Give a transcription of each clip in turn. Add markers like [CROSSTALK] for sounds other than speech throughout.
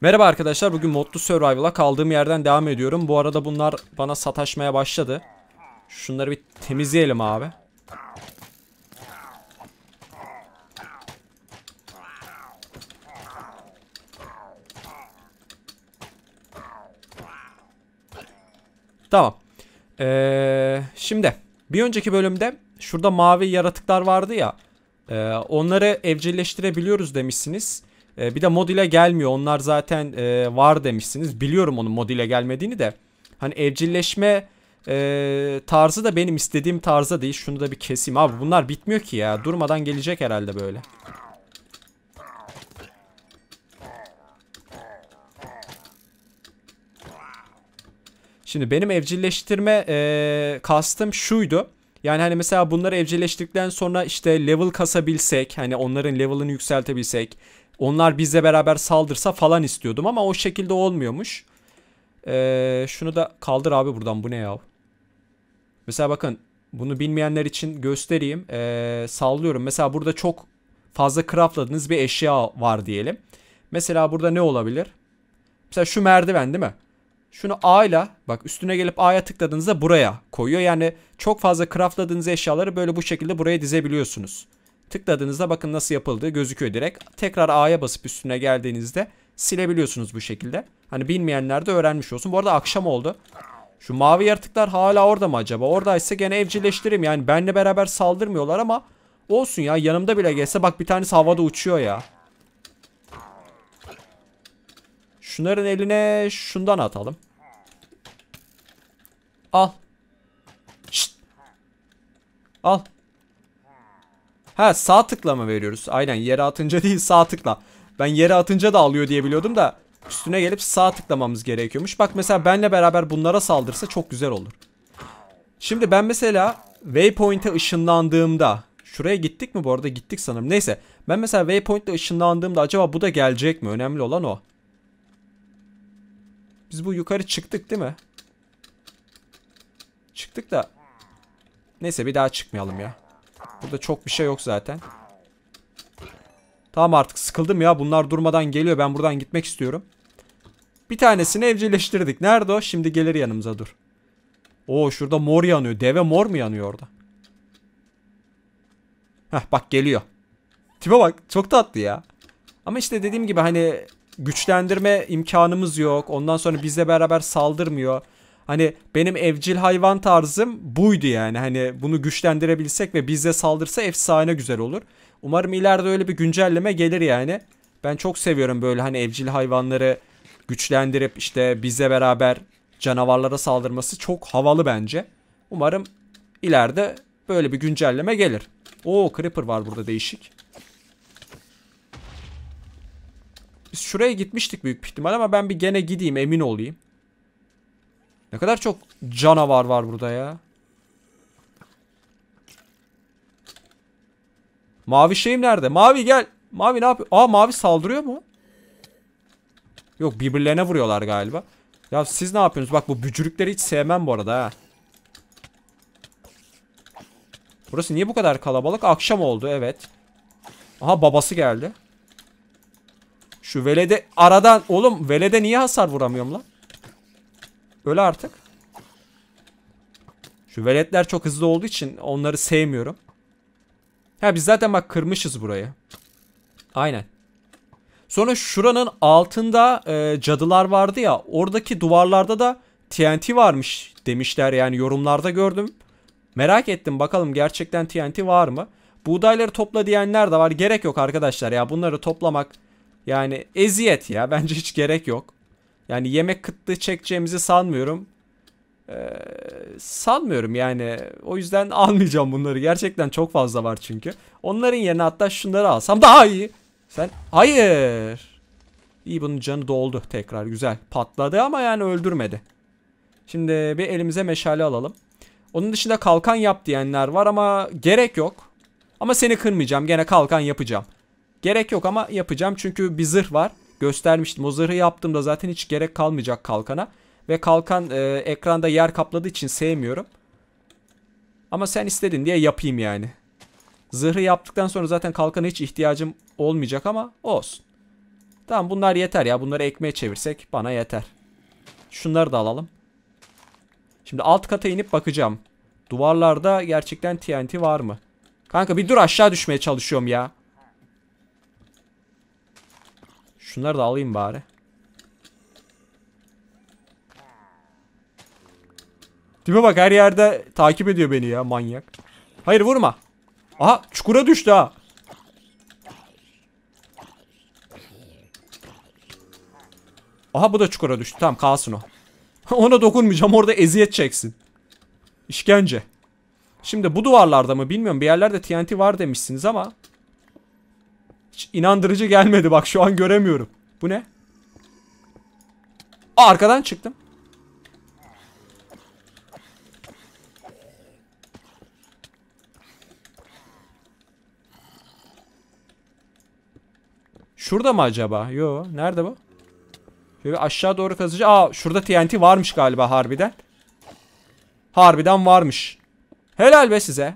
Merhaba arkadaşlar bugün modlu survival'a kaldığım yerden devam ediyorum. Bu arada bunlar bana sataşmaya başladı. Şunları bir temizleyelim abi. Tamam. Ee, şimdi bir önceki bölümde şurada mavi yaratıklar vardı ya. E, onları evcilleştirebiliyoruz demişsiniz. Ee, bir de mod gelmiyor. Onlar zaten e, var demişsiniz. Biliyorum onun mod gelmediğini de. Hani evcilleşme e, tarzı da benim istediğim tarza değil. Şunu da bir keseyim. Abi bunlar bitmiyor ki ya. Durmadan gelecek herhalde böyle. Şimdi benim evcilleştirme e, kastım şuydu. Yani hani mesela bunları evcilleştirdikten sonra işte level kasabilsek hani onların level'ını yükseltebilsek onlar bizle beraber saldırsa falan istiyordum ama o şekilde olmuyormuş. Ee, şunu da kaldır abi buradan bu ne ya? Mesela bakın bunu bilmeyenler için göstereyim. Ee, sallıyorum. Mesela burada çok fazla craftladığınız bir eşya var diyelim. Mesela burada ne olabilir? Mesela şu merdiven değil mi? Şunu A ile bak üstüne gelip A'ya tıkladığınızda buraya koyuyor. Yani çok fazla craftladığınız eşyaları böyle bu şekilde buraya dizebiliyorsunuz. Tıkladığınızda bakın nasıl yapıldığı gözüküyor direkt. Tekrar A'ya basıp üstüne geldiğinizde silebiliyorsunuz bu şekilde. Hani bilmeyenler de öğrenmiş olsun. Bu arada akşam oldu. Şu mavi yaratıklar hala orada mı acaba? Oradaysa gene evcilleştireyim. Yani benle beraber saldırmıyorlar ama olsun ya. Yanımda bile gelse bak bir tanesi havada uçuyor ya. Şunların eline şundan atalım. Al. Şşt. Al. Ha sağ tıkla mı veriyoruz? Aynen yere atınca değil sağ tıkla. Ben yere atınca da alıyor diye biliyordum da üstüne gelip sağ tıklamamız gerekiyormuş. Bak mesela benle beraber bunlara saldırsa çok güzel olur. Şimdi ben mesela waypoint'e ışınlandığımda şuraya gittik mi bu arada gittik sanırım. Neyse ben mesela waypoint'le ışınlandığımda acaba bu da gelecek mi? Önemli olan o. Biz bu yukarı çıktık değil mi? Çıktık da. Neyse bir daha çıkmayalım ya. Burada çok bir şey yok zaten. Tamam artık sıkıldım ya. Bunlar durmadan geliyor. Ben buradan gitmek istiyorum. Bir tanesini evcilleştirdik. Nerede o? Şimdi gelir yanımıza dur. Oo şurada mor yanıyor. Deve mor mu yanıyor orada? Heh bak geliyor. Tipe bak çok tatlı ya. Ama işte dediğim gibi hani güçlendirme imkanımız yok. Ondan sonra bizle beraber saldırmıyor. Hani benim evcil hayvan tarzım buydu yani. Hani bunu güçlendirebilsek ve bize saldırsa efsane güzel olur. Umarım ileride öyle bir güncelleme gelir yani. Ben çok seviyorum böyle hani evcil hayvanları güçlendirip işte bize beraber canavarlara saldırması çok havalı bence. Umarım ileride böyle bir güncelleme gelir. Oo Creeper var burada değişik. Biz şuraya gitmiştik büyük ihtimal ama ben bir gene gideyim emin olayım. Ne kadar çok canavar var burada ya. Mavi şeyim nerede? Mavi gel. Mavi ne yapıyor? Aa mavi saldırıyor mu? Yok birbirlerine vuruyorlar galiba. Ya siz ne yapıyorsunuz? Bak bu bücürükleri hiç sevmem bu arada ha. Burası niye bu kadar kalabalık? Akşam oldu evet. Aha babası geldi. Şu velede aradan oğlum velede niye hasar vuramıyorum lan? Öyle artık. Şu veletler çok hızlı olduğu için onları sevmiyorum. Ha biz zaten bak kırmışız burayı. Aynen. Sonra şuranın altında e, cadılar vardı ya. Oradaki duvarlarda da TNT varmış demişler yani yorumlarda gördüm. Merak ettim bakalım gerçekten TNT var mı? Buğdayları topla diyenler de var. Gerek yok arkadaşlar ya bunları toplamak yani eziyet ya [LAUGHS] bence hiç gerek yok. Yani yemek kıtlığı çekeceğimizi sanmıyorum. Ee, sanmıyorum yani. O yüzden [LAUGHS] almayacağım bunları. Gerçekten çok fazla var çünkü. Onların yerine hatta şunları alsam daha iyi. Sen hayır. İyi bunun canı doldu tekrar güzel. Patladı ama yani öldürmedi. Şimdi bir elimize meşale alalım. Onun dışında kalkan yap diyenler var ama gerek yok. Ama seni kırmayacağım. Gene kalkan yapacağım. Gerek yok ama yapacağım çünkü bir zırh var göstermiştim. O zırhı yaptığımda zaten hiç gerek kalmayacak kalkana. Ve kalkan e, ekranda yer kapladığı için sevmiyorum. Ama sen istedin diye yapayım yani. Zırhı yaptıktan sonra zaten kalkana hiç ihtiyacım olmayacak ama olsun. Tamam bunlar yeter ya. Bunları ekmeğe çevirsek bana yeter. Şunları da alalım. Şimdi alt kata inip bakacağım. Duvarlarda gerçekten TNT var mı? Kanka bir dur aşağı düşmeye çalışıyorum ya. Şunları da alayım bari. Tipe bak her yerde takip ediyor beni ya manyak. Hayır vurma. Aha çukura düştü ha. Aha bu da çukura düştü. Tamam kalsın o. [LAUGHS] Ona dokunmayacağım orada eziyet çeksin. İşkence. Şimdi bu duvarlarda mı bilmiyorum bir yerlerde TNT var demişsiniz ama hiç inandırıcı gelmedi bak şu an göremiyorum. Bu ne? arkadan çıktım. Şurada mı acaba? Yo. Nerede bu? Şöyle aşağı doğru kazıcı. Aa şurada TNT varmış galiba harbiden. Harbiden varmış. Helal be size.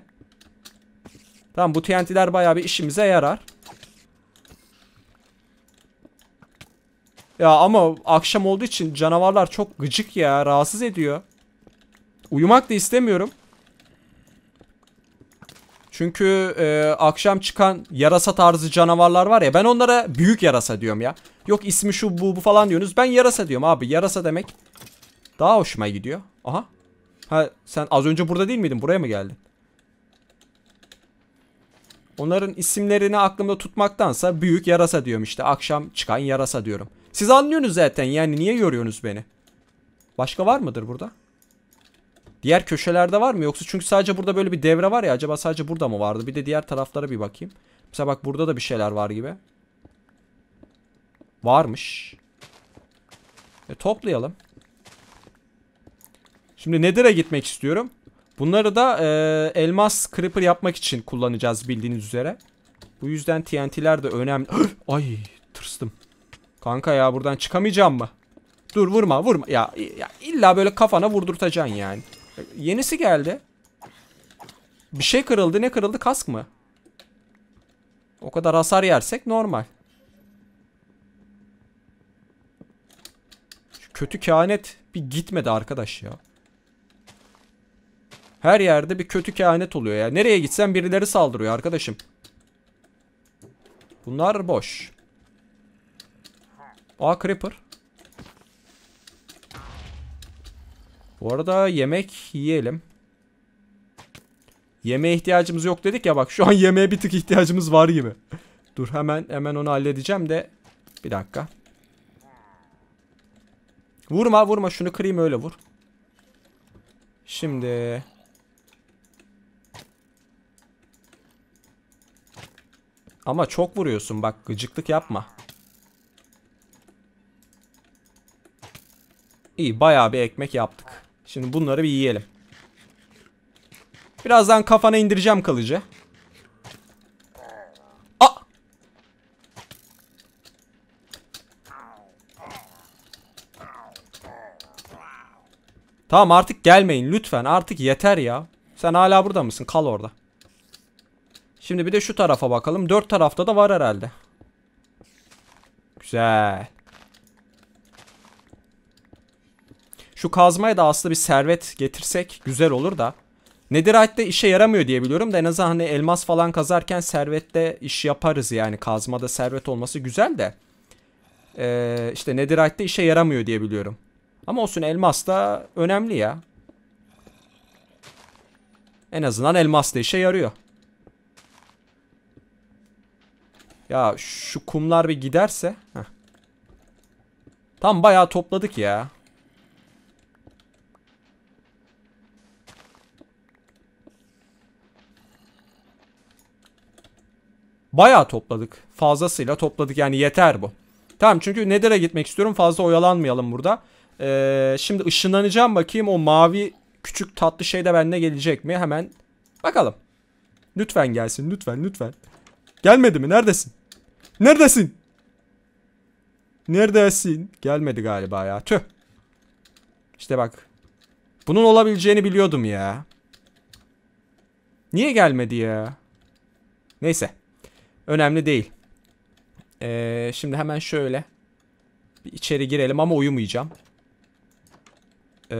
Tamam bu TNT'ler bayağı bir işimize yarar. Ya ama akşam olduğu için canavarlar çok gıcık ya. Rahatsız ediyor. Uyumak da istemiyorum. Çünkü e, akşam çıkan yarasa tarzı canavarlar var ya ben onlara büyük yarasa diyorum ya. Yok ismi şu bu bu falan diyorsunuz. Ben yarasa diyorum abi. Yarasa demek daha hoşuma gidiyor. Aha. Ha sen az önce burada değil miydin? Buraya mı geldin? Onların isimlerini aklımda tutmaktansa büyük yarasa diyorum işte. Akşam çıkan yarasa diyorum. Siz anlıyorsunuz zaten yani niye yoruyorsunuz beni? Başka var mıdır burada? Diğer köşelerde var mı yoksa çünkü sadece burada böyle bir devre var ya acaba sadece burada mı vardı? Bir de diğer taraflara bir bakayım. Mesela bak burada da bir şeyler var gibi. Varmış. E, toplayalım. Şimdi Nether'a gitmek istiyorum. Bunları da e, elmas creeper yapmak için kullanacağız bildiğiniz üzere. Bu yüzden TNT'ler de önemli. [GASPS] Ay tırstım. Kanka ya buradan çıkamayacağım mı? Dur vurma vurma. Ya, ya illa böyle kafana vurdurtacaksın yani. Yenisi geldi. Bir şey kırıldı. Ne kırıldı? Kask mı? O kadar hasar yersek normal. Şu kötü kehanet bir gitmedi arkadaş ya. Her yerde bir kötü kehanet oluyor ya. Nereye gitsen birileri saldırıyor arkadaşım. Bunlar boş. A creeper. Bu arada yemek yiyelim. Yemeğe ihtiyacımız yok dedik ya bak şu an yemeğe bir tık ihtiyacımız var gibi. Dur hemen hemen onu halledeceğim de bir dakika. Vurma vurma şunu kırayım öyle vur. Şimdi Ama çok vuruyorsun bak gıcıklık yapma. İyi bayağı bir ekmek yaptık. Şimdi bunları bir yiyelim. Birazdan kafana indireceğim kalıcı. Aa! Tamam artık gelmeyin lütfen artık yeter ya. Sen hala burada mısın? Kal orada. Şimdi bir de şu tarafa bakalım. Dört tarafta da var herhalde. Güzel. Şu kazmaya da aslında bir servet getirsek güzel olur da. Netherite'de işe yaramıyor diye biliyorum da en azından hani elmas falan kazarken servette iş yaparız yani. Kazmada servet olması güzel de. Ee, işte Netherite'de işe yaramıyor diye biliyorum. Ama olsun elmas da önemli ya. En azından elmas da işe yarıyor. Ya şu kumlar bir giderse. Heh. Tam bayağı topladık ya. Bayağı topladık. Fazlasıyla topladık yani yeter bu. Tamam çünkü Nether'a gitmek istiyorum. Fazla oyalanmayalım burada. Ee, şimdi ışınlanacağım bakayım o mavi küçük tatlı şey de benimle gelecek mi? Hemen bakalım. Lütfen gelsin lütfen lütfen. Gelmedi mi? Neredesin? Neredesin? Neredesin? Gelmedi galiba ya. Tüh. İşte bak. Bunun olabileceğini biliyordum ya. Niye gelmedi ya? Neyse. Önemli değil. Ee, şimdi hemen şöyle. Bir içeri girelim ama uyumayacağım. Ee,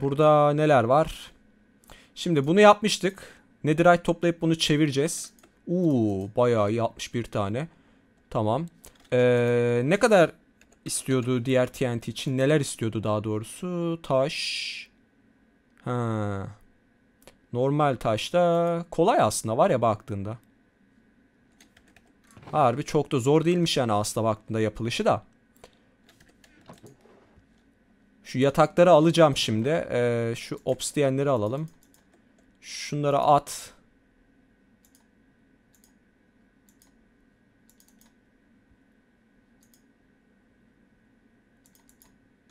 burada neler var? Şimdi bunu yapmıştık. Netherite toplayıp bunu çevireceğiz. Uuu bayağı iyi 61 tane. Tamam. Ee, ne kadar istiyordu diğer TNT için? Neler istiyordu daha doğrusu? Taş. Ha. Normal taşta kolay aslında var ya baktığında. Harbi çok da zor değilmiş yani aslında baktığında yapılışı da. Şu yatakları alacağım şimdi. Ee, şu obsidiyenleri alalım. Şunları at.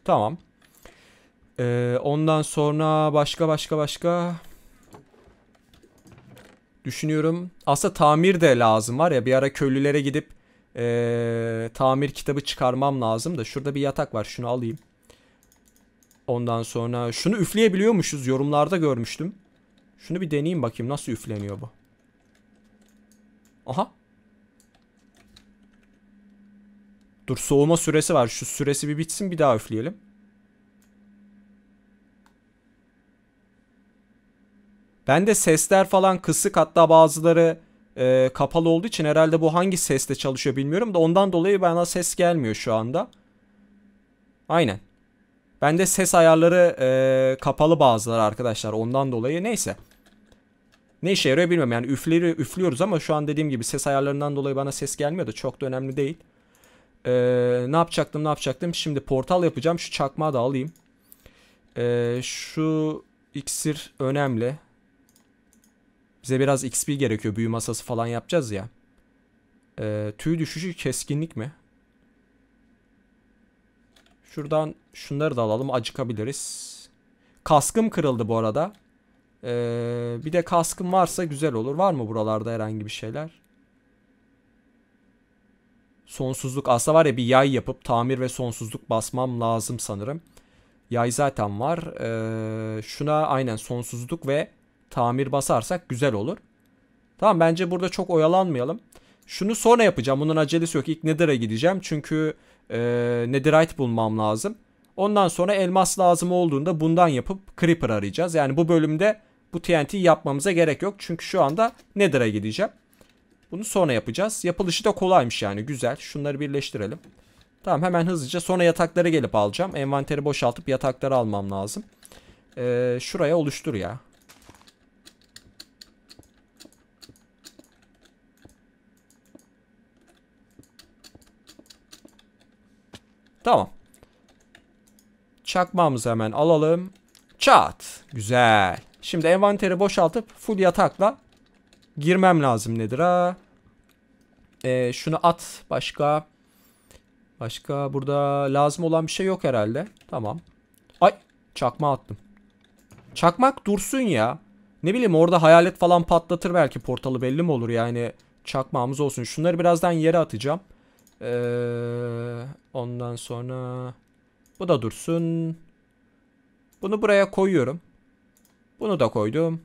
Tamam. Ee, ondan sonra başka başka başka... Düşünüyorum. Aslında tamir de lazım var ya bir ara köylülere gidip ee, tamir kitabı çıkarmam lazım da. Şurada bir yatak var şunu alayım. Ondan sonra şunu üfleyebiliyormuşuz yorumlarda görmüştüm. Şunu bir deneyeyim bakayım nasıl üfleniyor bu. Aha. Dur soğuma süresi var. Şu süresi bir bitsin bir daha üfleyelim. Ben de sesler falan kısık hatta bazıları e, kapalı olduğu için herhalde bu hangi sesle çalışıyor bilmiyorum da ondan dolayı bana ses gelmiyor şu anda. Aynen. Ben de ses ayarları e, kapalı bazıları arkadaşlar ondan dolayı neyse. Ne işe yarıyor bilmiyorum yani üfleri, üflüyoruz ama şu an dediğim gibi ses ayarlarından dolayı bana ses gelmiyor da çok da önemli değil. E, ne yapacaktım ne yapacaktım şimdi portal yapacağım şu çakmağı da alayım. E, şu iksir önemli. Bize biraz XP gerekiyor. Büyü masası falan yapacağız ya. Ee, tüy düşüşü keskinlik mi? Şuradan şunları da alalım. Acıkabiliriz. Kaskım kırıldı bu arada. Ee, bir de kaskım varsa güzel olur. Var mı buralarda herhangi bir şeyler? Sonsuzluk. Aslında var ya bir yay yapıp tamir ve sonsuzluk basmam lazım sanırım. Yay zaten var. Ee, şuna aynen sonsuzluk ve tamir basarsak güzel olur. Tamam bence burada çok oyalanmayalım. Şunu sonra yapacağım. Bunun acelesi yok. İlk Nether'a gideceğim. Çünkü e, Netherite bulmam lazım. Ondan sonra elmas lazım olduğunda bundan yapıp Creeper arayacağız. Yani bu bölümde bu TNT yapmamıza gerek yok. Çünkü şu anda Nether'a gideceğim. Bunu sonra yapacağız. Yapılışı da kolaymış yani. Güzel. Şunları birleştirelim. Tamam hemen hızlıca sonra yataklara gelip alacağım. Envanteri boşaltıp yatakları almam lazım. Ee, şuraya oluştur ya. Tamam. Çakmağımızı hemen alalım. Çat. Güzel. Şimdi envanteri boşaltıp full yatakla girmem lazım nedir ha? Ee, şunu at. Başka. Başka burada lazım olan bir şey yok herhalde. Tamam. Ay çakma attım. Çakmak dursun ya. Ne bileyim orada hayalet falan patlatır belki portalı belli mi olur yani. Çakmağımız olsun. Şunları birazdan yere atacağım. Ee, ondan sonra bu da dursun. Bunu buraya koyuyorum. Bunu da koydum.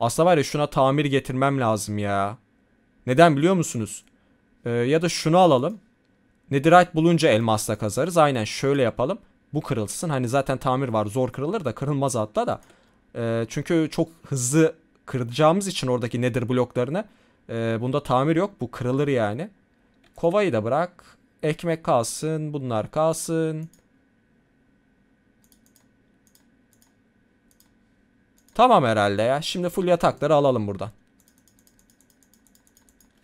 Aslında var ya şuna tamir getirmem lazım ya. Neden biliyor musunuz? Ee, ya da şunu alalım. Netherite bulunca elmasla kazarız. Aynen şöyle yapalım. Bu kırılsın. Hani zaten tamir var. Zor kırılır da kırılmaz hatta da. Ee, çünkü çok hızlı kıracağımız için oradaki nether bloklarını e, bunda tamir yok. Bu kırılır yani. Kovayı da bırak. Ekmek kalsın. Bunlar kalsın. Tamam herhalde ya. Şimdi full yatakları alalım buradan.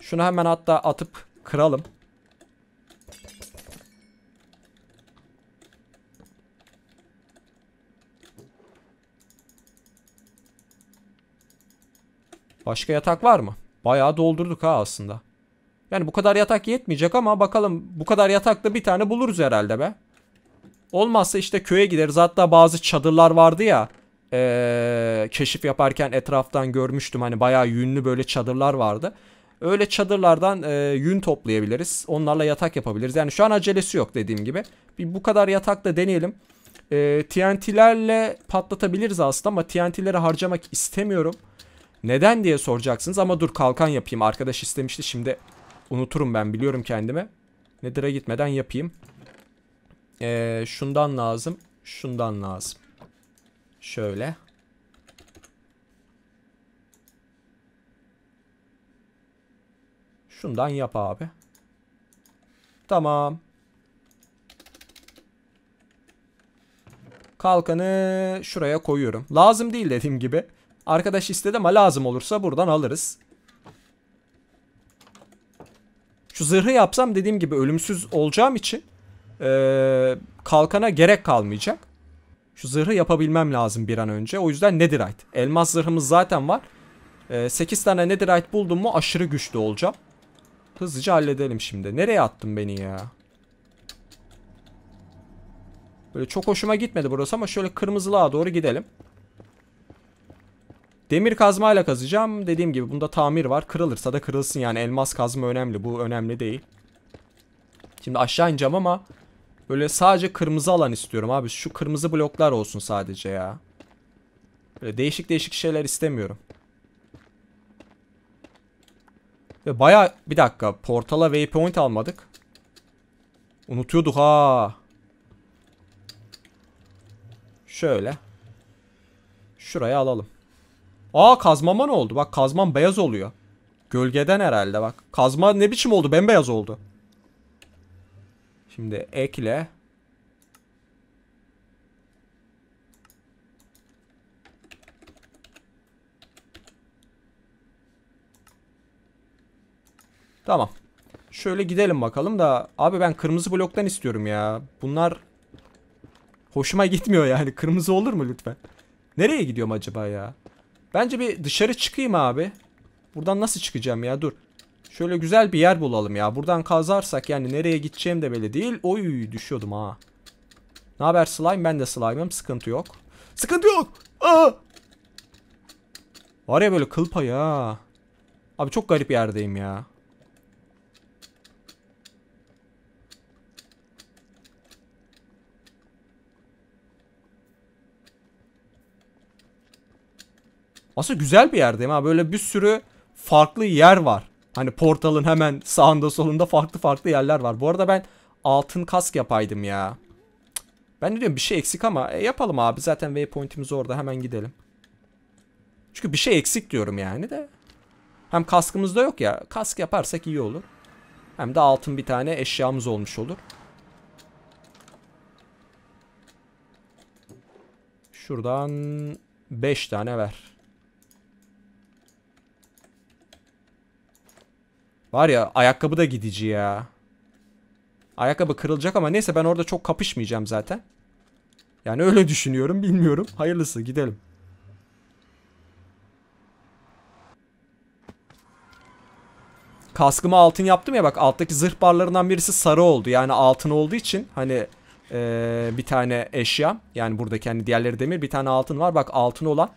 Şunu hemen hatta atıp kıralım. Başka yatak var mı? Bayağı doldurduk ha aslında. Yani bu kadar yatak yetmeyecek ama bakalım bu kadar yatakta bir tane buluruz herhalde be. Olmazsa işte köye gideriz. Hatta bazı çadırlar vardı ya. Ee, keşif yaparken etraftan görmüştüm. Hani bayağı yünlü böyle çadırlar vardı. Öyle çadırlardan e, yün toplayabiliriz. Onlarla yatak yapabiliriz. Yani şu an acelesi yok dediğim gibi. Bir bu kadar yatakla deneyelim. E, TNT'lerle patlatabiliriz aslında ama TNT'leri harcamak istemiyorum. Neden diye soracaksınız ama dur kalkan yapayım. Arkadaş istemişti şimdi unuturum ben biliyorum kendimi. Nedir'e gitmeden yapayım. Ee, şundan lazım. Şundan lazım. Şöyle. Şundan yap abi. Tamam. Kalkanı şuraya koyuyorum. Lazım değil dediğim gibi. Arkadaş istedi ama lazım olursa buradan alırız. Şu zırhı yapsam dediğim gibi ölümsüz olacağım için ee, kalkana gerek kalmayacak. Şu zırhı yapabilmem lazım bir an önce. O yüzden netherite. Elmas zırhımız zaten var. Ee, 8 tane netherite buldum mu aşırı güçlü olacağım. Hızlıca halledelim şimdi. Nereye attın beni ya? Böyle çok hoşuma gitmedi burası ama şöyle kırmızılığa doğru gidelim. Demir kazmayla kazacağım. Dediğim gibi bunda tamir var. Kırılırsa da kırılsın yani. Elmas kazma önemli. Bu önemli değil. Şimdi aşağı ineceğim ama böyle sadece kırmızı alan istiyorum abi. Şu kırmızı bloklar olsun sadece ya. Böyle değişik değişik şeyler istemiyorum. Ve baya bir dakika portala waypoint almadık. Unutuyorduk ha. Şöyle. Şuraya alalım. Aa kazmama ne oldu? Bak kazmam beyaz oluyor. Gölgeden herhalde bak. Kazma ne biçim oldu? Bembeyaz oldu. Şimdi ekle. Tamam. Şöyle gidelim bakalım da abi ben kırmızı bloktan istiyorum ya. Bunlar hoşuma gitmiyor yani. Kırmızı olur mu lütfen? Nereye gidiyorum acaba ya? Bence bir dışarı çıkayım abi. Buradan nasıl çıkacağım ya dur. Şöyle güzel bir yer bulalım ya. Buradan kazarsak yani nereye gideceğim de belli değil. Oy düşüyordum ha. Ne haber slime? Ben de slime'ım. Sıkıntı yok. Sıkıntı yok. Aa! Var ya böyle kıl payı ha. Abi çok garip yerdeyim ya. Aslında güzel bir yerdeyim ha. Böyle bir sürü farklı yer var. Hani portalın hemen sağında solunda farklı farklı yerler var. Bu arada ben altın kask yapaydım ya. Ben ne diyorum bir şey eksik ama e, yapalım abi. Zaten waypoint'imiz orada. Hemen gidelim. Çünkü bir şey eksik diyorum yani de. Hem kaskımız da yok ya. Kask yaparsak iyi olur. Hem de altın bir tane eşyamız olmuş olur. Şuradan 5 tane ver. Var ya ayakkabı da gidici ya. Ayakkabı kırılacak ama neyse ben orada çok kapışmayacağım zaten. Yani öyle [LAUGHS] düşünüyorum bilmiyorum. Hayırlısı gidelim. Kaskıma altın yaptım ya bak alttaki zırh barlarından birisi sarı oldu. Yani altın olduğu için hani ee, bir tane eşya yani buradaki hani diğerleri demir bir tane altın var. Bak altın olan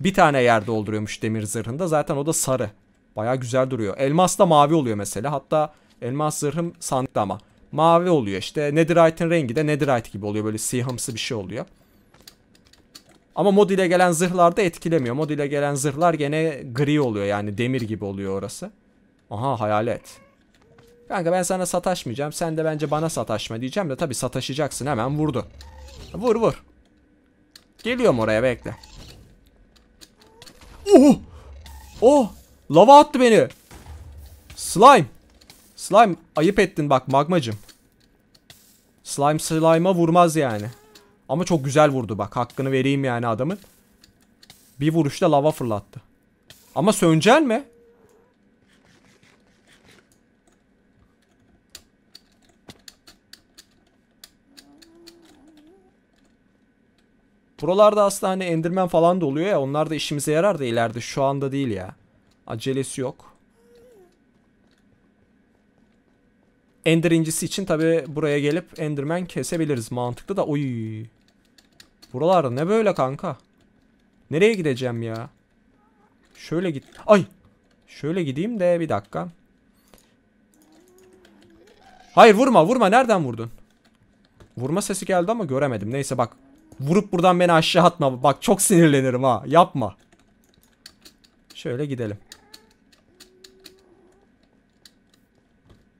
bir tane yerde dolduruyormuş demir zırhında zaten o da sarı. Baya güzel duruyor. Elmas da mavi oluyor mesela. Hatta elmas zırhım sandıkta ama. Mavi oluyor işte. Netherite'in rengi de Netherite gibi oluyor. Böyle siyahımsı bir şey oluyor. Ama mod ile gelen zırhlar da etkilemiyor. Mod ile gelen zırhlar gene gri oluyor. Yani demir gibi oluyor orası. Aha hayalet. Kanka ben sana sataşmayacağım. Sen de bence bana sataşma diyeceğim de tabi sataşacaksın. Hemen vurdu. Vur vur. Geliyorum oraya bekle. Oh! Oh! Lava attı beni. Slime. Slime ayıp ettin bak magmacım. Slime slime'a vurmaz yani. Ama çok güzel vurdu bak. Hakkını vereyim yani adamın. Bir vuruşta lava fırlattı. Ama söncel mi? Buralarda aslında hani endirmen falan da oluyor ya. Onlar da işimize yarar da ileride. Şu anda değil ya. Acelesi yok. Ender incisi için tabi buraya gelip Enderman kesebiliriz. Mantıklı da oy. Buralar ne böyle kanka? Nereye gideceğim ya? Şöyle git. Ay. Şöyle gideyim de bir dakika. Hayır vurma vurma nereden vurdun? Vurma sesi geldi ama göremedim. Neyse bak. Vurup buradan beni aşağı atma. Bak çok sinirlenirim ha. Yapma. Şöyle gidelim.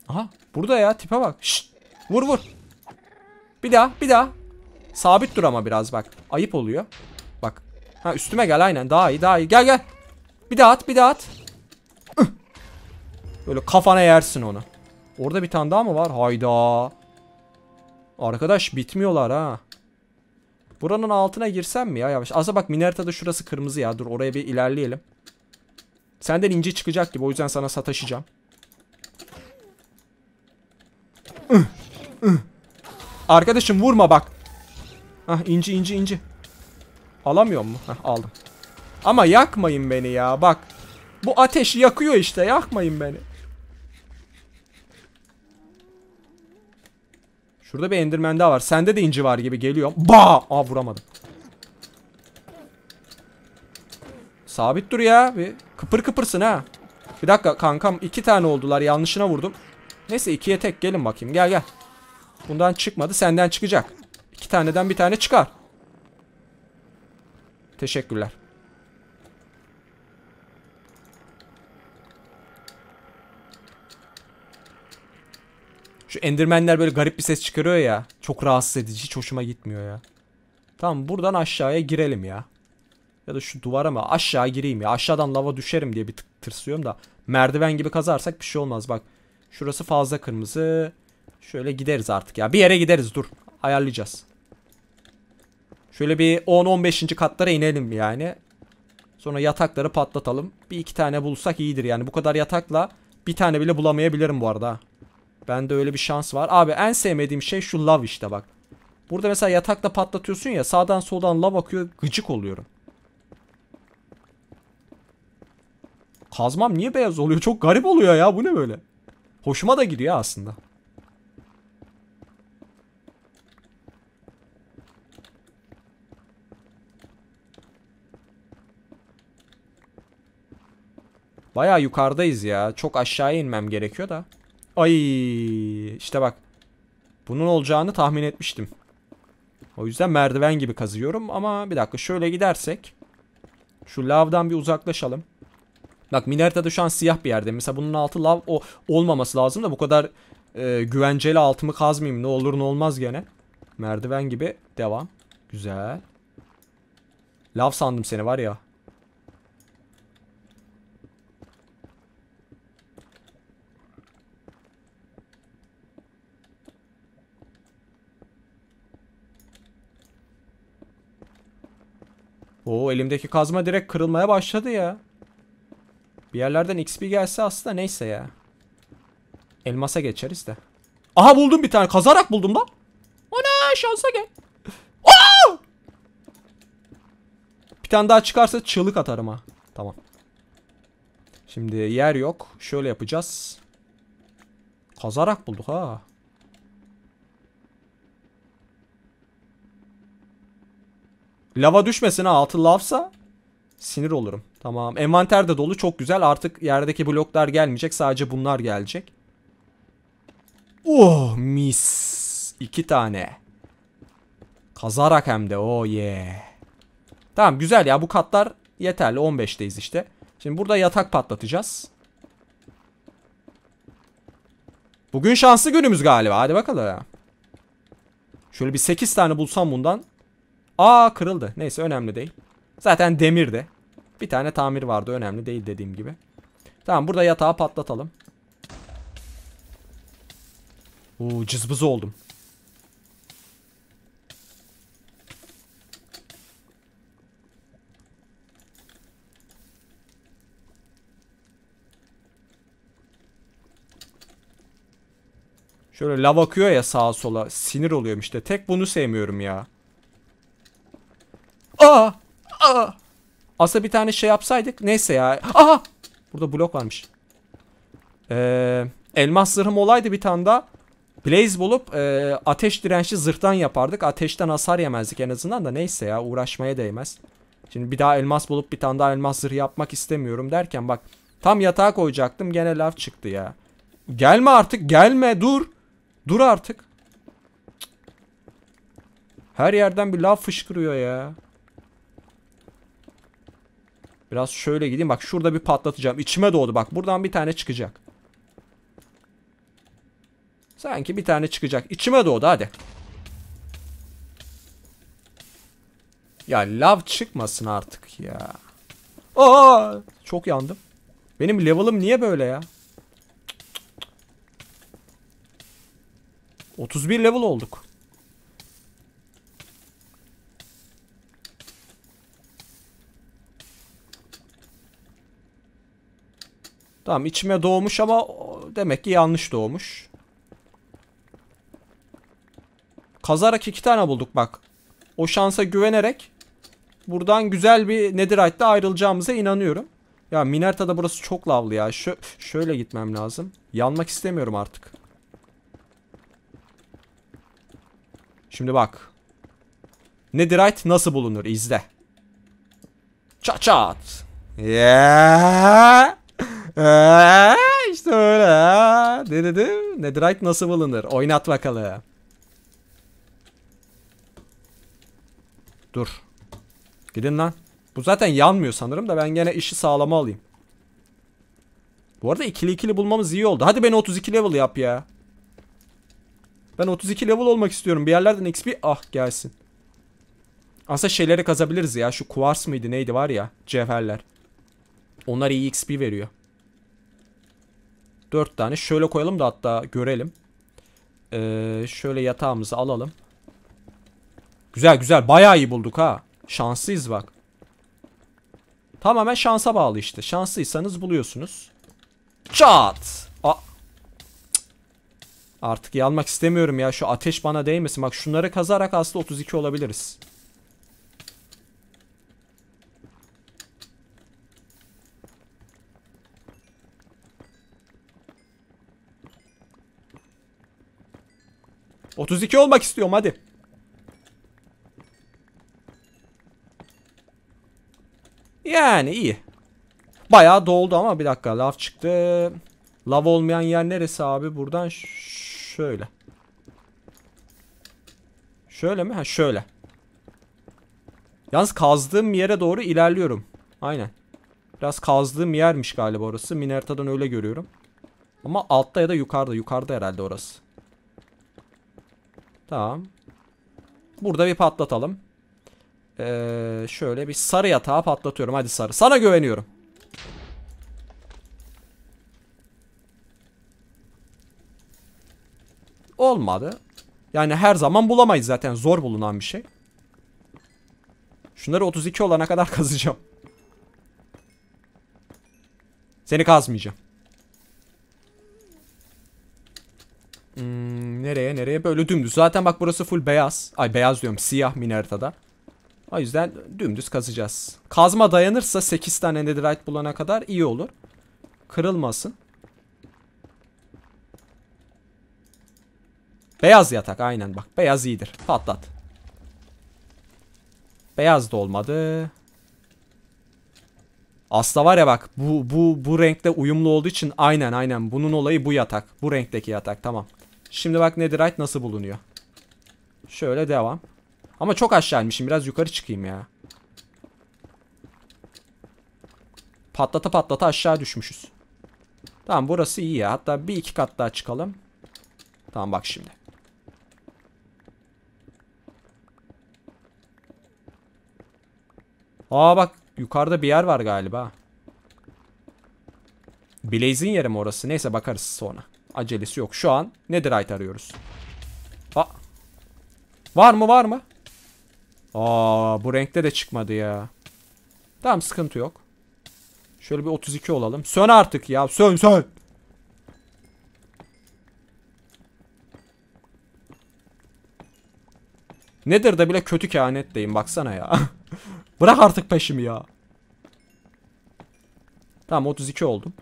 Aha burada ya tipe bak. Şşt, vur vur. Bir daha bir daha. Sabit dur ama biraz bak. Ayıp oluyor. Bak. Ha üstüme gel aynen. Daha iyi daha iyi. Gel gel. Bir daha at bir daha at. Böyle kafana yersin onu. Orada bir tane daha mı var? Hayda. Arkadaş bitmiyorlar ha. Buranın altına girsem mi ya yavaş? Aslında bak mini şurası kırmızı ya. Dur oraya bir ilerleyelim. Senden ince çıkacak gibi o yüzden sana sataşacağım. Arkadaşım vurma bak. Hah inci inci inci. Alamıyor mu? Hah aldım. Ama yakmayın beni ya bak. Bu ateş yakıyor işte yakmayın beni. Şurada bir endirmen daha var. Sende de inci var gibi geliyor. Ba! Aa vuramadım. Sabit dur ya. Bir kıpır kıpırsın ha. Bir dakika kankam iki tane oldular. Yanlışına vurdum. Neyse ikiye tek gelin bakayım. Gel gel. Bundan çıkmadı. Senden çıkacak. İki taneden bir tane çıkar. Teşekkürler. Şu endirmenler böyle garip bir ses çıkarıyor ya. Çok rahatsız edici. Hiç hoşuma gitmiyor ya. Tamam buradan aşağıya girelim ya. Ya da şu duvara mı? Aşağı gireyim ya. Aşağıdan lava düşerim diye bir tırsıyorum da. Merdiven gibi kazarsak bir şey olmaz. Bak Şurası fazla kırmızı. Şöyle gideriz artık ya. Bir yere gideriz dur. Ayarlayacağız. Şöyle bir 10-15. katlara inelim yani. Sonra yatakları patlatalım. Bir iki tane bulsak iyidir yani. Bu kadar yatakla bir tane bile bulamayabilirim bu arada. Bende öyle bir şans var. Abi en sevmediğim şey şu lav işte bak. Burada mesela yatakla patlatıyorsun ya sağdan soldan lav akıyor gıcık oluyorum. Kazmam niye beyaz oluyor? Çok garip oluyor ya bu ne böyle? Hoşuma da gidiyor aslında. Baya yukarıdayız ya. Çok aşağıya inmem gerekiyor da. Ay işte bak. Bunun olacağını tahmin etmiştim. O yüzden merdiven gibi kazıyorum ama bir dakika şöyle gidersek. Şu lavdan bir uzaklaşalım. Bak minaritada şu an siyah bir yerde. Mesela bunun altı lav o olmaması lazım da bu kadar e, güvenceli altımı kazmayayım. Ne olur ne olmaz gene. Merdiven gibi devam. Güzel. Lav sandım seni var ya. Oo elimdeki kazma direkt kırılmaya başladı ya. Bir yerlerden XP gelse aslında neyse ya. Elmasa geçeriz de. Aha buldum bir tane. Kazarak buldum da. Ana şansa gel. Aa! Bir tane daha çıkarsa çığlık atarım ha. Tamam. Şimdi yer yok. Şöyle yapacağız. Kazarak bulduk ha. Lava düşmesin ha altı lavsa sinir olurum. Tamam. Envanter de dolu. Çok güzel. Artık yerdeki bloklar gelmeyecek. Sadece bunlar gelecek. Oh mis. İki tane. Kazarak hem de. Oh yeah. Tamam güzel ya. Bu katlar yeterli. 15'teyiz işte. Şimdi burada yatak patlatacağız. Bugün şanslı günümüz galiba. Hadi bakalım ya. Şöyle bir 8 tane bulsam bundan. Aa kırıldı. Neyse önemli değil. Zaten demirdi. Bir tane tamir vardı önemli değil dediğim gibi. Tamam burada yatağı patlatalım. Oo cızbız oldum. Şöyle lav akıyor ya sağa sola. Sinir oluyorum işte. Tek bunu sevmiyorum ya. Aa! Aa! Aslında bir tane şey yapsaydık. Neyse ya. Aha! Burada blok varmış. Ee, elmas zırhım olaydı bir tane daha. Blaze bulup e, ateş dirençli zırhtan yapardık. Ateşten hasar yemezdik en azından da neyse ya uğraşmaya değmez. Şimdi bir daha elmas bulup bir tane daha elmas zırh yapmak istemiyorum derken bak tam yatağa koyacaktım gene laf çıktı ya. Gelme artık gelme dur. Dur artık. Her yerden bir laf fışkırıyor ya. Biraz şöyle gideyim. Bak şurada bir patlatacağım. İçime doğdu bak. Buradan bir tane çıkacak. Sanki bir tane çıkacak. İçime doğdu hadi. Ya lav çıkmasın artık ya. Aa! Çok yandım. Benim level'ım niye böyle ya? 31 level olduk. Tamam içime doğmuş ama demek ki yanlış doğmuş. Kazarak iki tane bulduk bak. O şansa güvenerek buradan güzel bir Netherite'de ayrılacağımıza inanıyorum. Ya Minerta'da burası çok lavlı ya. Şö şöyle gitmem lazım. Yanmak istemiyorum artık. Şimdi bak. Netherite nasıl bulunur? izle. Çat çat. Yeah. İşte işte öyle. Ne dedim? Netherite nasıl bulunur? Oynat bakalım. Dur. Gidin lan. Bu zaten yanmıyor sanırım da ben gene işi sağlama alayım. Bu arada ikili ikili bulmamız iyi oldu. Hadi beni 32 level yap ya. Ben 32 level olmak istiyorum. Bir yerlerden XP ah gelsin. Aslında şeyleri kazabiliriz ya. Şu kuvars mıydı neydi var ya cevherler. Onlar iyi XP veriyor. 4 tane. Şöyle koyalım da hatta görelim. Ee, şöyle yatağımızı alalım. Güzel güzel. Bayağı iyi bulduk ha. Şanslıyız bak. Tamamen şansa bağlı işte. Şanslıysanız buluyorsunuz. Çat! Artık yanmak istemiyorum ya. Şu ateş bana değmesin. Bak şunları kazarak aslında 32 olabiliriz. 32 olmak istiyorum hadi. Yani iyi. Bayağı doldu ama bir dakika lav çıktı. Lav olmayan yer neresi abi? Buradan şöyle. Şöyle mi? Ha şöyle. Yalnız kazdığım yere doğru ilerliyorum. Aynen. Biraz kazdığım yermiş galiba orası. Minerta'dan öyle görüyorum. Ama altta ya da yukarıda. Yukarıda herhalde orası. Tamam. Burada bir patlatalım. Ee, şöyle bir sarı yatağı patlatıyorum. Hadi sarı. Sana güveniyorum. Olmadı. Yani her zaman bulamayız zaten. Zor bulunan bir şey. Şunları 32 olana kadar [LAUGHS] kazacağım. Seni kazmayacağım. Hmm, nereye nereye böyle dümdüz. Zaten bak burası full beyaz. Ay beyaz diyorum siyah mini haritada. O yüzden dümdüz kazacağız. Kazma dayanırsa 8 tane netherite bulana kadar iyi olur. Kırılmasın. Beyaz yatak aynen bak. Beyaz iyidir. Patlat. Beyaz da olmadı. Asla var ya bak bu bu bu renkte uyumlu olduğu için aynen aynen bunun olayı bu yatak. Bu renkteki yatak tamam. Şimdi bak netherite nasıl bulunuyor. Şöyle devam. Ama çok aşağı inmişim. Biraz yukarı çıkayım ya. Patlata patlata aşağı düşmüşüz. Tamam burası iyi ya. Hatta bir iki kat daha çıkalım. Tamam bak şimdi. Aa bak yukarıda bir yer var galiba. Blaze'in yeri mi orası? Neyse bakarız sonra. Acelesi yok. Şu an netherite arıyoruz. Aa. Var mı var mı? Aa bu renkte de çıkmadı ya. Tamam sıkıntı yok. Şöyle bir 32 olalım. Sön artık ya. Sön sön. Nedir de bile kötü kehanetteyim baksana ya. [LAUGHS] Bırak artık peşimi ya. Tamam 32 oldum.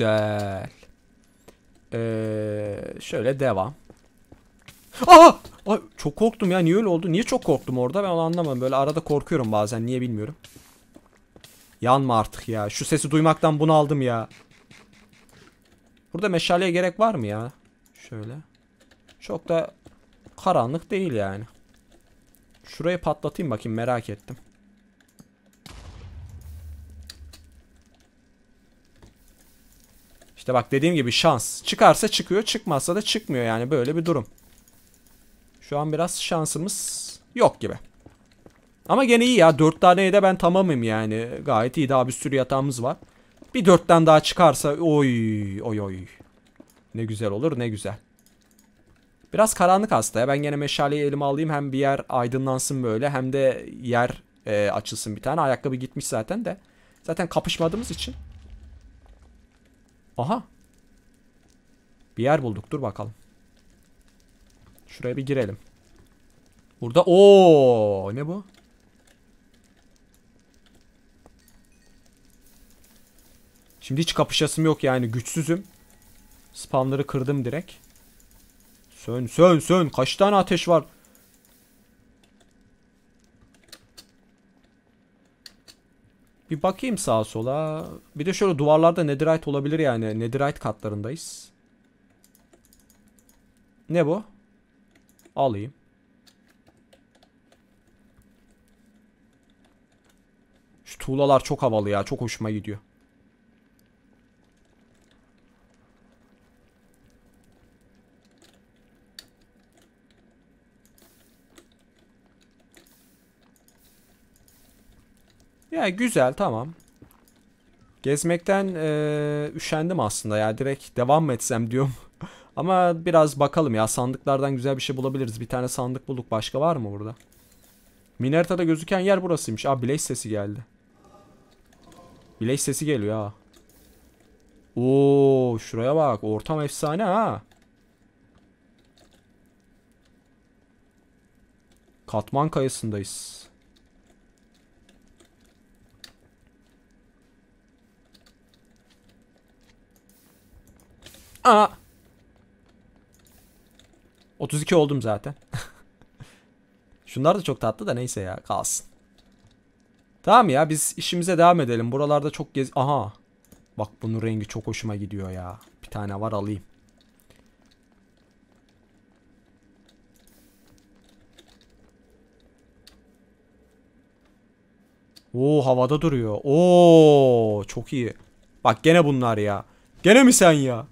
Güzel. Ee, şöyle devam. Aa! Ay, çok korktum ya. Niye öyle oldu? Niye çok korktum orada? Ben onu anlamadım. Böyle arada korkuyorum bazen. Niye bilmiyorum. Yanma artık ya. Şu sesi duymaktan bunu aldım ya. Burada meşaleye gerek var mı ya? Şöyle. Çok da karanlık değil yani. Şurayı patlatayım bakayım merak ettim. İşte bak dediğim gibi şans. Çıkarsa çıkıyor, çıkmazsa da çıkmıyor yani böyle bir durum. Şu an biraz şansımız yok gibi. Ama gene iyi ya. Dört taneye de ben tamamım yani. Gayet iyi. Daha bir sürü yatağımız var. Bir dörtten daha çıkarsa oy oy oy. Ne güzel olur ne güzel. Biraz karanlık hasta ya. Ben gene meşaleyi elime alayım. Hem bir yer aydınlansın böyle. Hem de yer e, açılsın bir tane. Ayakkabı gitmiş zaten de. Zaten kapışmadığımız için Aha. Bir yer bulduk. Dur bakalım. Şuraya bir girelim. Burada o ne bu? Şimdi hiç kapışasım yok yani güçsüzüm. Spamları kırdım direkt. Sön sön sön kaç tane ateş var? Bir bakayım sağa sola. Bir de şöyle duvarlarda netherite olabilir yani. Netherite katlarındayız. Ne bu? Alayım. Şu tuğlalar çok havalı ya. Çok hoşuma gidiyor. Ya güzel tamam. Gezmekten e, üşendim aslında ya direkt devam mı etsem diyorum. [LAUGHS] Ama biraz bakalım ya sandıklardan güzel bir şey bulabiliriz. Bir tane sandık bulduk başka var mı burada? Minerta'da gözüken yer burasıymış. Aa Blaze sesi geldi. Blaze sesi geliyor ha. Oo şuraya bak ortam efsane ha. Katman kayasındayız. Aa. 32 oldum zaten. [LAUGHS] Şunlar da çok tatlı da neyse ya kalsın. Tamam ya biz işimize devam edelim. Buralarda çok gez... Aha. Bak bunun rengi çok hoşuma gidiyor ya. Bir tane var alayım. Oo havada duruyor. Oo çok iyi. Bak gene bunlar ya. Gene mi sen ya?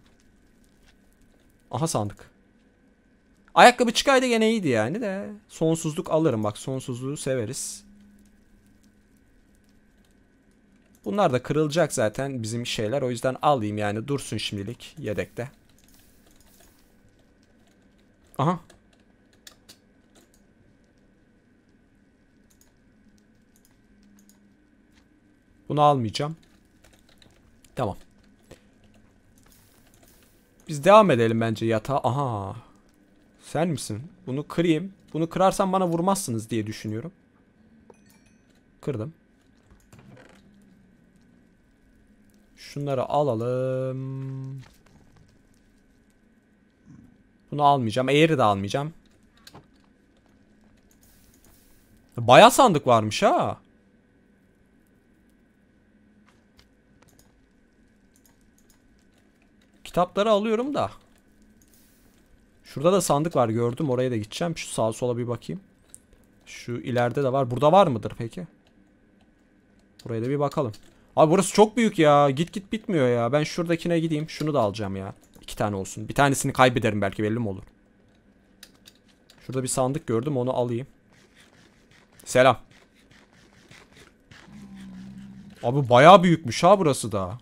Aha sandık. Ayakkabı çıkaydı gene iyiydi yani de. Sonsuzluk alırım bak sonsuzluğu severiz. Bunlar da kırılacak zaten bizim şeyler. O yüzden alayım yani dursun şimdilik yedekte. Aha. Bunu almayacağım. Tamam. Biz devam edelim bence yatağa. Aha. Sen misin? Bunu kırayım. Bunu kırarsam bana vurmazsınız diye düşünüyorum. Kırdım. Şunları alalım. Bunu almayacağım. Eğri de almayacağım. Baya sandık varmış ha. Kitapları alıyorum da. Şurada da sandık var gördüm. Oraya da gideceğim. Şu sağa sola bir bakayım. Şu ileride de var. Burada var mıdır peki? Buraya da bir bakalım. Abi burası çok büyük ya. Git git bitmiyor ya. Ben şuradakine gideyim. Şunu da alacağım ya. İki tane olsun. Bir tanesini kaybederim belki belli mi olur. Şurada bir sandık gördüm. Onu alayım. Selam. Abi baya büyükmüş ha burası da.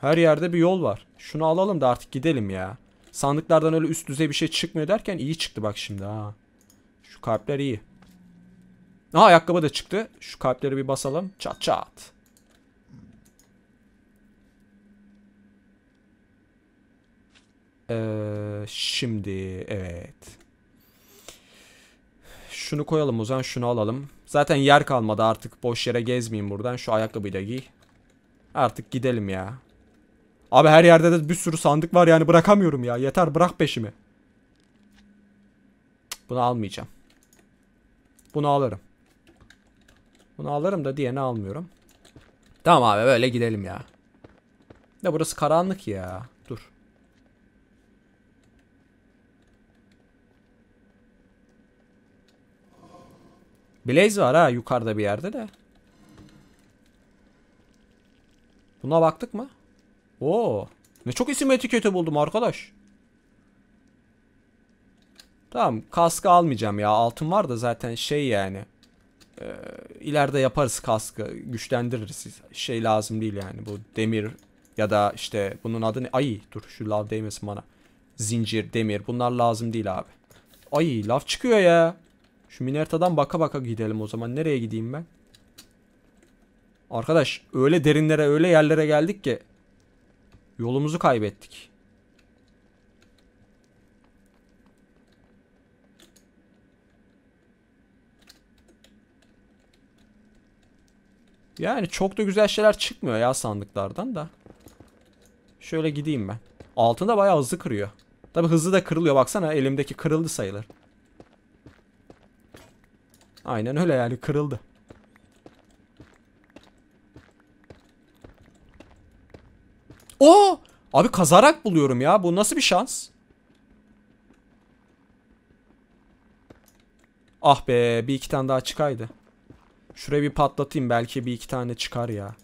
Her yerde bir yol var. Şunu alalım da artık gidelim ya. Sandıklardan öyle üst düzey bir şey çıkmıyor derken iyi çıktı bak şimdi ha. Şu kalpler iyi. Aha ayakkabı da çıktı. Şu kalpleri bir basalım. Çat çat. Ee, şimdi evet. Şunu koyalım o zaman şunu alalım. Zaten yer kalmadı artık boş yere gezmeyeyim buradan. Şu ayakkabıyla giy. Artık gidelim ya. Abi her yerde de bir sürü sandık var yani bırakamıyorum ya. Yeter bırak peşimi. Bunu almayacağım. Bunu alırım. Bunu alırım da diğerini almıyorum. Tamam abi böyle gidelim ya. Ne burası karanlık ya. Dur. Blaze var ha yukarıda bir yerde de. Buna baktık mı? Oo. Ne çok isim etiketi buldum arkadaş. Tamam kaskı almayacağım ya. Altın var da zaten şey yani. E, ileride yaparız kaskı. Güçlendiririz. Şey lazım değil yani. Bu demir ya da işte bunun adı ne? Ay dur şu lav değmesin bana. Zincir, demir bunlar lazım değil abi. Ay laf çıkıyor ya. Şu minertadan baka baka gidelim o zaman. Nereye gideyim ben? Arkadaş öyle derinlere öyle yerlere geldik ki Yolumuzu kaybettik. Yani çok da güzel şeyler çıkmıyor ya sandıklardan da. Şöyle gideyim ben. Altında bayağı hızlı kırıyor. Tabi hızlı da kırılıyor baksana elimdeki kırıldı sayılır. Aynen öyle yani kırıldı. Abi kazarak buluyorum ya. Bu nasıl bir şans? Ah be bir iki tane daha çıkaydı. Şuraya bir patlatayım belki bir iki tane çıkar ya.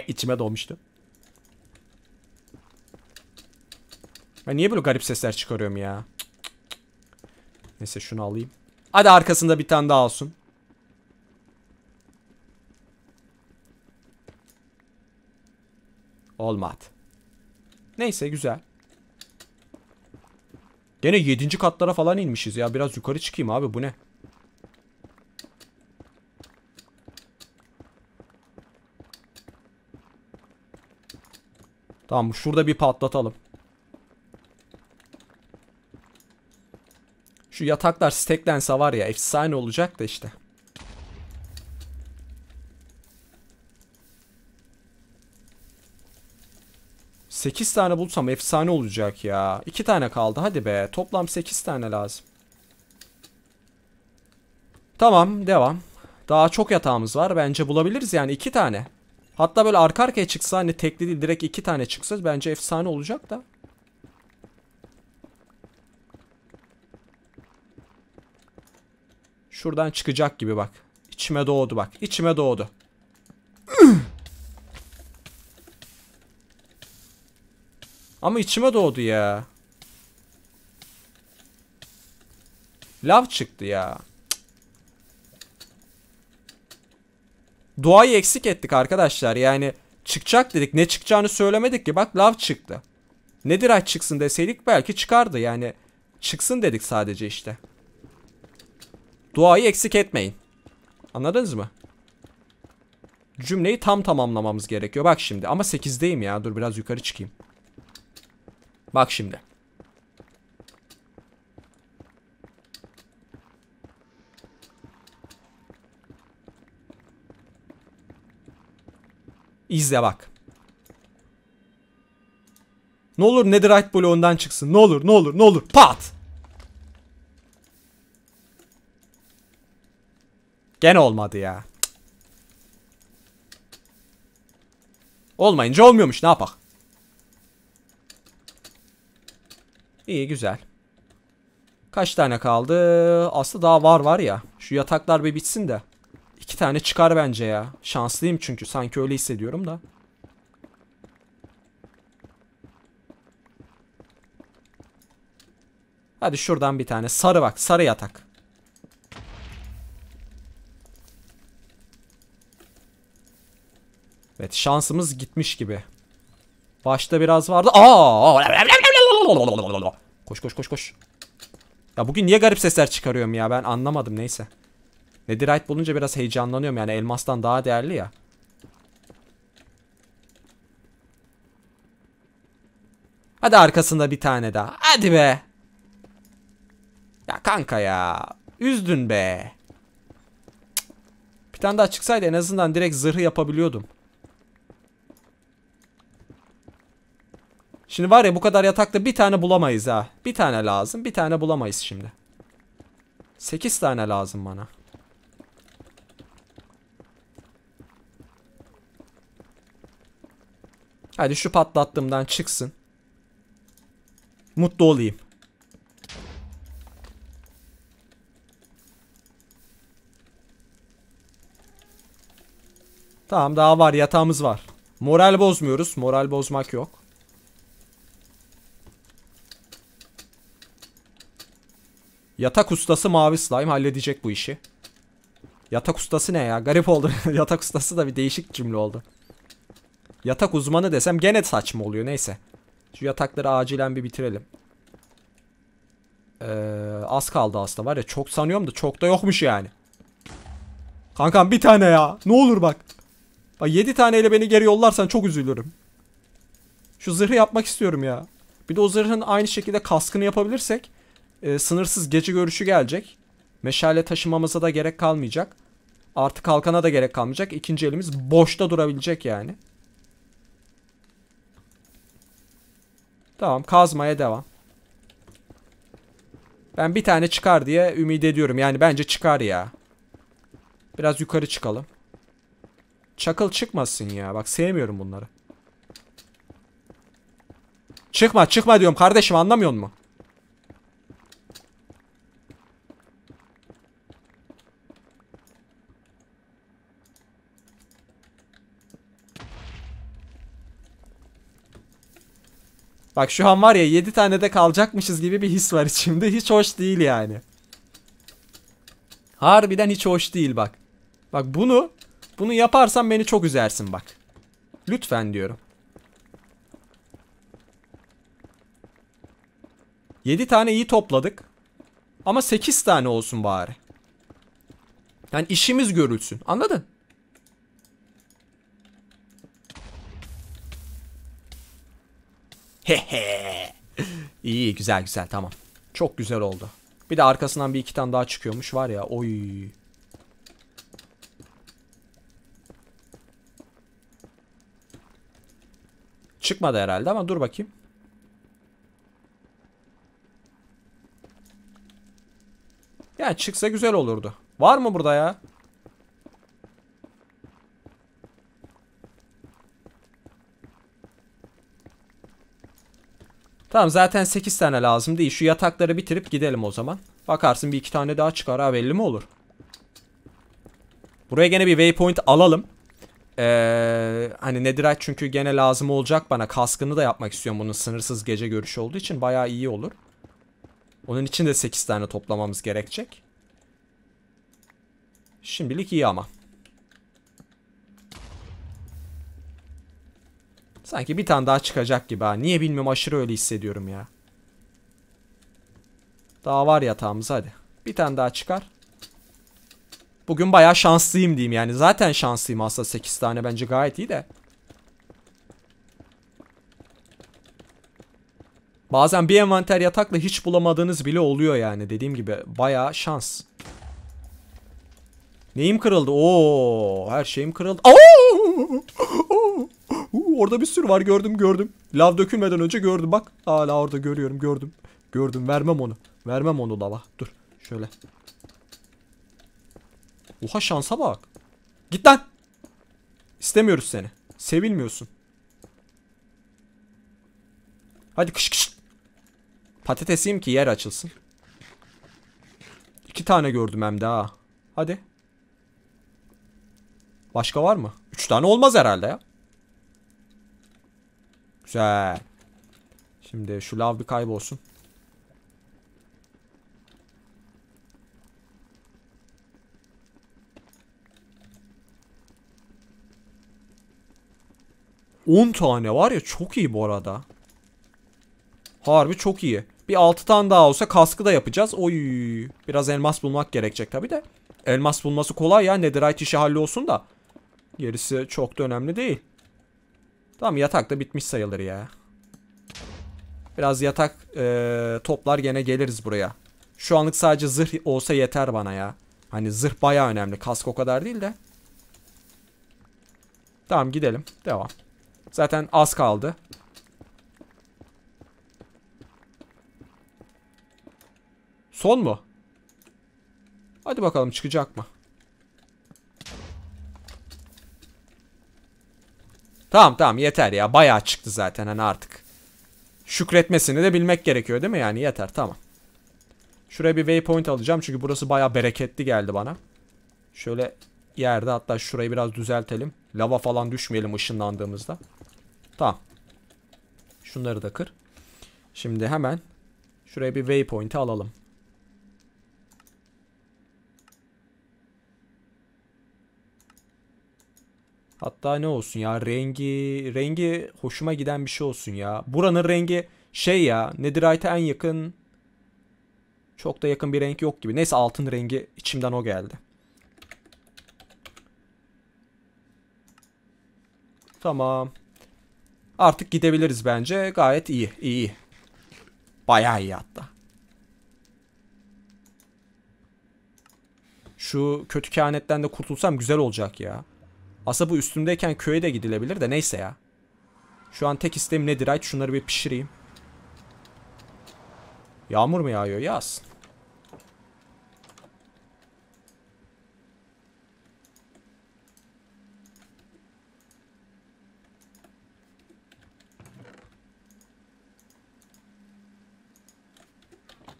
[LAUGHS] İçime dolmuştu. Ben niye böyle garip sesler çıkarıyorum ya? Neyse şunu alayım. Hadi arkasında bir tane daha olsun. Olmadı. Neyse güzel. Gene 7. katlara falan inmişiz ya. Biraz yukarı çıkayım abi bu ne? Tamam şurada bir patlatalım. Şu yataklar steklense var ya efsane olacak da işte. 8 tane bulsam efsane olacak ya. 2 tane kaldı hadi be. Toplam 8 tane lazım. Tamam devam. Daha çok yatağımız var. Bence bulabiliriz yani 2 tane. Hatta böyle arka arkaya çıksa hani tekli değil direkt 2 tane çıksa bence efsane olacak da. Şuradan çıkacak gibi bak. İçime doğdu bak. İçime doğdu. [CLEARS THROAT] Ama içime doğdu ya. Lav çıktı ya. Duayı eksik ettik arkadaşlar. Yani çıkacak dedik. Ne çıkacağını söylemedik ki. Bak lav çıktı. Nedir aç çıksın deseydik belki çıkardı. Yani çıksın dedik sadece işte. Duayı eksik etmeyin. Anladınız mı? Cümleyi tam tamamlamamız gerekiyor. Bak şimdi ama 8'deyim ya. Dur biraz yukarı çıkayım. Bak şimdi. İzle bak. Ne olur netherite bloğundan çıksın. Ne olur ne olur ne olur. Pat. Gene olmadı ya. Olmayınca olmuyormuş ne yapak. İyi güzel. Kaç tane kaldı? Aslı daha var var ya. Şu yataklar bir bitsin de. İki tane çıkar bence ya. Şanslıyım çünkü. Sanki öyle hissediyorum da. Hadi şuradan bir tane. Sarı bak. Sarı yatak. Evet şansımız gitmiş gibi. Başta biraz vardı. Aa! Koş koş koş koş. Ya bugün niye garip sesler çıkarıyorum ya ben anlamadım neyse. Netherite bulunca biraz heyecanlanıyorum yani elmastan daha değerli ya. Hadi arkasında bir tane daha. Hadi be. Ya kanka ya. Üzdün be. Bir tane daha çıksaydı en azından direkt zırhı yapabiliyordum. Şimdi var ya bu kadar yatakta bir tane bulamayız ha. Bir tane lazım. Bir tane bulamayız şimdi. Sekiz tane lazım bana. Hadi şu patlattığımdan çıksın. Mutlu olayım. Tamam daha var yatağımız var. Moral bozmuyoruz. Moral bozmak yok. Yatak ustası mavi slime halledecek bu işi. Yatak ustası ne ya? Garip oldu. [LAUGHS] Yatak ustası da bir değişik cümle oldu. Yatak uzmanı desem gene saçma oluyor. Neyse. Şu yatakları acilen bir bitirelim. Ee, az kaldı aslında var ya. Çok sanıyorum da çok da yokmuş yani. Kankam bir tane ya. Ne olur bak. Bak 7 taneyle beni geri yollarsan çok üzülürüm. Şu zırhı yapmak istiyorum ya. Bir de o zırhın aynı şekilde kaskını yapabilirsek e, sınırsız gece görüşü gelecek. Meşale taşımamıza da gerek kalmayacak. Artık kalkana da gerek kalmayacak. İkinci elimiz boşta durabilecek yani. Tamam kazmaya devam. Ben bir tane çıkar diye ümit ediyorum. Yani bence çıkar ya. Biraz yukarı çıkalım. Çakıl çıkmasın ya. Bak sevmiyorum bunları. Çıkma çıkma diyorum kardeşim anlamıyor musun? Bak şu an var ya 7 tane de kalacakmışız gibi bir his var içimde. Hiç hoş değil yani. Harbiden hiç hoş değil bak. Bak bunu bunu yaparsan beni çok üzersin bak. Lütfen diyorum. 7 tane iyi topladık. Ama 8 tane olsun bari. Yani işimiz görülsün. Anladın? [LAUGHS] İyi güzel güzel tamam. Çok güzel oldu. Bir de arkasından bir iki tane daha çıkıyormuş var ya. Oy. Çıkmadı herhalde ama dur bakayım. Yani çıksa güzel olurdu. Var mı burada ya? Tamam zaten 8 tane lazım değil. Şu yatakları bitirip gidelim o zaman. Bakarsın bir iki tane daha çıkar ha belli mi olur? Buraya gene bir waypoint alalım. Ee, hani Netherite çünkü gene lazım olacak bana. Kaskını da yapmak istiyorum bunun sınırsız gece görüşü olduğu için. baya iyi olur. Onun için de 8 tane toplamamız gerekecek. Şimdilik iyi ama. Sanki bir tane daha çıkacak gibi ha. Niye bilmiyorum aşırı öyle hissediyorum ya. Daha var yatağımız hadi. Bir tane daha çıkar. Bugün bayağı şanslıyım diyeyim yani. Zaten şanslıyım aslında 8 tane bence gayet iyi de. Bazen bir envanter yatakla hiç bulamadığınız bile oluyor yani. Dediğim gibi bayağı şans. Neyim kırıldı? Oo, her şeyim kırıldı. Oo! Oo! Uu, orada bir sürü var gördüm gördüm. Lav dökülmeden önce gördüm bak. Hala orada görüyorum gördüm. Gördüm vermem onu. Vermem onu lava. Dur şöyle. Oha şansa bak. Git lan. İstemiyoruz seni. Sevilmiyorsun. Hadi kış kış. Patatesiyim ki yer açılsın. İki tane gördüm hem de ha. Hadi. Başka var mı? Üç tane olmaz herhalde ya. Güzel. Şimdi şu lav bir kaybolsun. On tane var ya çok iyi bu arada. Harbi çok iyi. Bir altı tane daha olsa kaskı da yapacağız. Oy. Biraz elmas bulmak gerekecek tabi de. Elmas bulması kolay ya. Netherite işi olsun da. Gerisi çok da önemli değil. Tamam yatak da bitmiş sayılır ya. Biraz yatak e, toplar gene geliriz buraya. Şu anlık sadece zırh olsa yeter bana ya. Hani zırh baya önemli. Kask o kadar değil de. Tamam gidelim. Devam. Zaten az kaldı. Son mu? Hadi bakalım çıkacak mı? Tamam tamam yeter ya bayağı çıktı zaten hani artık. Şükretmesini de bilmek gerekiyor değil mi yani yeter tamam. Şuraya bir waypoint alacağım çünkü burası bayağı bereketli geldi bana. Şöyle yerde hatta şurayı biraz düzeltelim. Lava falan düşmeyelim ışınlandığımızda. Tamam. Şunları da kır. Şimdi hemen şuraya bir waypoint alalım. Hatta ne olsun ya rengi rengi hoşuma giden bir şey olsun ya. Buranın rengi şey ya Netherite'e en yakın çok da yakın bir renk yok gibi. Neyse altın rengi içimden o geldi. Tamam. Artık gidebiliriz bence. Gayet iyi. iyi. Bayağı iyi hatta. Şu kötü kehanetten de kurtulsam güzel olacak ya. Aslında bu üstümdeyken köye de gidilebilir de neyse ya. Şu an tek isteğim nedir? Ay şunları bir pişireyim. Yağmur mu yağıyor? Yaz.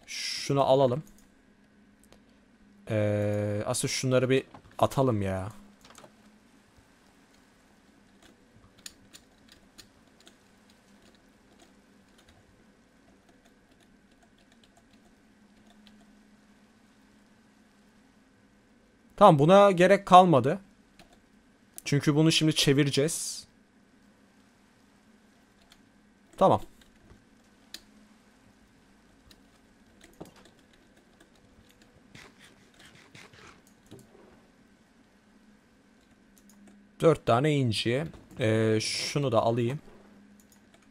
Şunu alalım. Ee, asıl şunları bir atalım ya. Tamam buna gerek kalmadı. Çünkü bunu şimdi çevireceğiz. Tamam. Dört tane inci. Ee, şunu da alayım.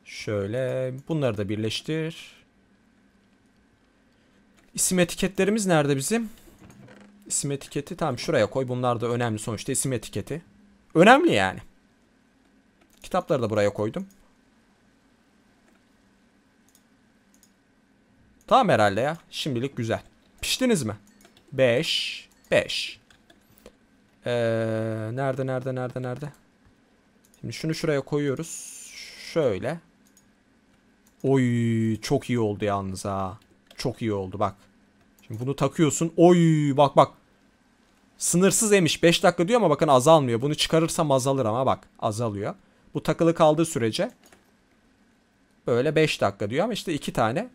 Şöyle bunları da birleştir. İsim etiketlerimiz nerede bizim? isim etiketi tam şuraya koy. Bunlar da önemli sonuçta isim etiketi. Önemli yani. Kitapları da buraya koydum. Tamam herhalde ya. Şimdilik güzel. Piştiniz mi? 5 5 ee, Nerede nerede nerede nerede? Şimdi şunu şuraya koyuyoruz. Şöyle. Oy çok iyi oldu yalnız ha. Çok iyi oldu bak. Şimdi bunu takıyorsun. Oy bak bak. Sınırsız emiş 5 dakika diyor ama bakın azalmıyor. Bunu çıkarırsam azalır ama bak azalıyor. Bu takılı kaldığı sürece böyle 5 dakika diyor ama işte 2 tane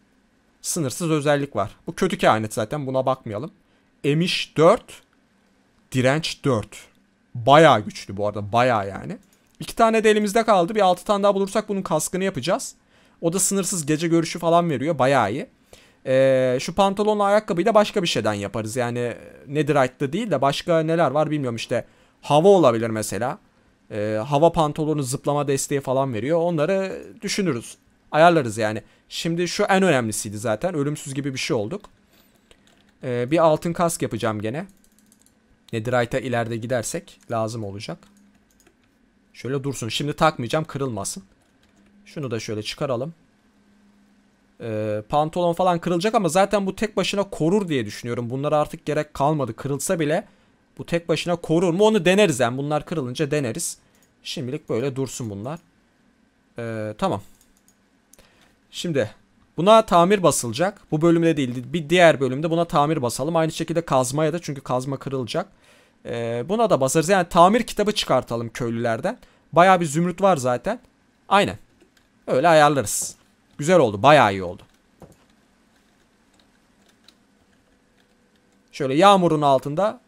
sınırsız özellik var. Bu kötü kehanet zaten buna bakmayalım. Emiş 4, direnç 4. Baya güçlü bu arada baya yani. 2 tane de elimizde kaldı. Bir 6 tane daha bulursak bunun kaskını yapacağız. O da sınırsız gece görüşü falan veriyor. bayağı. iyi. Ee, şu pantolonla ayakkabıyı da başka bir şeyden yaparız. Yani Netherite'da değil de başka neler var bilmiyorum işte. Hava olabilir mesela. Ee, hava pantolonu zıplama desteği falan veriyor. Onları düşünürüz. Ayarlarız yani. Şimdi şu en önemlisiydi zaten. Ölümsüz gibi bir şey olduk. Ee, bir altın kask yapacağım gene. Netherite'a ileride gidersek lazım olacak. Şöyle dursun. Şimdi takmayacağım kırılmasın. Şunu da şöyle çıkaralım. E, pantolon falan kırılacak ama zaten bu tek başına korur diye düşünüyorum. Bunlara artık gerek kalmadı. Kırılsa bile bu tek başına korur mu onu deneriz yani. Bunlar kırılınca deneriz. Şimdilik böyle dursun bunlar. E, tamam. Şimdi buna tamir basılacak. Bu bölümde değildi. bir diğer bölümde buna tamir basalım. Aynı şekilde kazmaya da çünkü kazma kırılacak. E, buna da basarız. Yani tamir kitabı çıkartalım köylülerden. Baya bir zümrüt var zaten. Aynen. Öyle ayarlarız. Güzel oldu. Bayağı iyi oldu. Şöyle yağmurun altında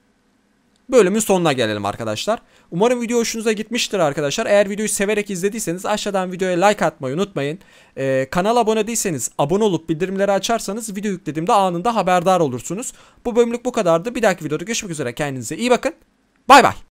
bölümün sonuna gelelim arkadaşlar. Umarım video hoşunuza gitmiştir arkadaşlar. Eğer videoyu severek izlediyseniz aşağıdan videoya like atmayı unutmayın. Ee, kanala abone değilseniz abone olup bildirimleri açarsanız video yüklediğimde anında haberdar olursunuz. Bu bölümlük bu kadardı. Bir dahaki videoda görüşmek üzere. Kendinize iyi bakın. Bay bay.